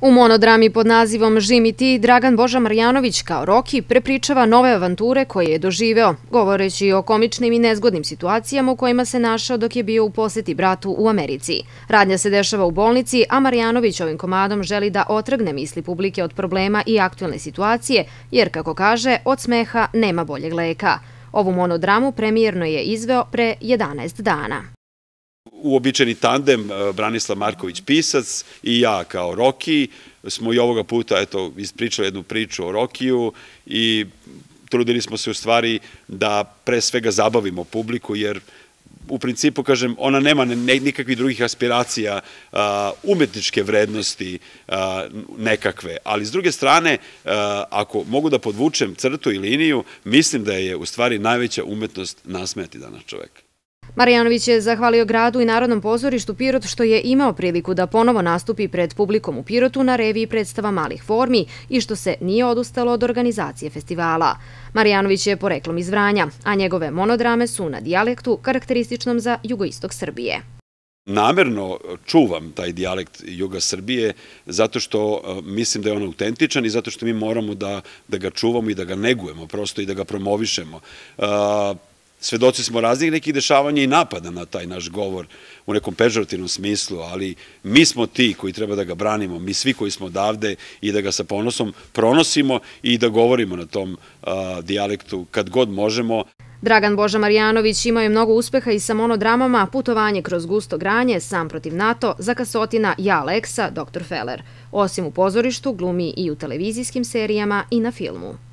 U monodrami pod nazivom Žimi ti, Dragan Boža Marjanović kao Roki prepričava nove avanture koje je doživeo, govoreći o komičnim i nezgodnim situacijama u kojima se našao dok je bio u poseti bratu u Americi. Radnja se dešava u bolnici, a Marjanović ovim komadom želi da otrgne misli publike od problema i aktualne situacije, jer, kako kaže, od smeha nema boljeg leka. Ovu monodramu premijerno je izveo pre 11 dana uobičajeni tandem e, Branislav Marković Pisac i ja kao Roki smo i ovoga puta eto, ispričali jednu priču o Rokiju i trudili smo se u stvari da pre svega zabavimo publiku jer u principu, kažem, ona nema nikakvih drugih aspiracija umetničke vrednosti nekakve, ali s druge strane, ako mogu da podvučem crtu i liniju, mislim da je u stvari najveća umetnost nasmejati danas čoveka. Marjanović je zahvalio gradu i Narodnom pozorištu Pirot što je imao priliku da ponovo nastupi pred publikom u Pirotu na reviji predstava malih formi i što se nije odustalo od organizacije festivala. Marjanović je poreklom iz Vranja, a njegove monodrame su na dijalektu karakterističnom za jugoistok Srbije. Namerno čuvam taj dijalekt Juga Srbije zato što e, mislim da je on autentičan i zato što mi moramo da, da ga čuvamo i da ga negujemo prosto i da ga promovišemo. E, svedoci smo raznih nekih dešavanja i napada na taj naš govor u nekom pežorativnom smislu, ali mi smo ti koji treba da ga branimo, mi svi koji smo odavde i da ga sa ponosom pronosimo i da govorimo na tom dijalektu kad god možemo. Dragan Boža Marjanović imao je mnogo uspeha i sa monodramama Putovanje kroz gusto granje, Sam protiv NATO, Zakasotina, Ja Leksa, Dr. Feller. Osim u pozorištu, glumi i u televizijskim serijama i na filmu.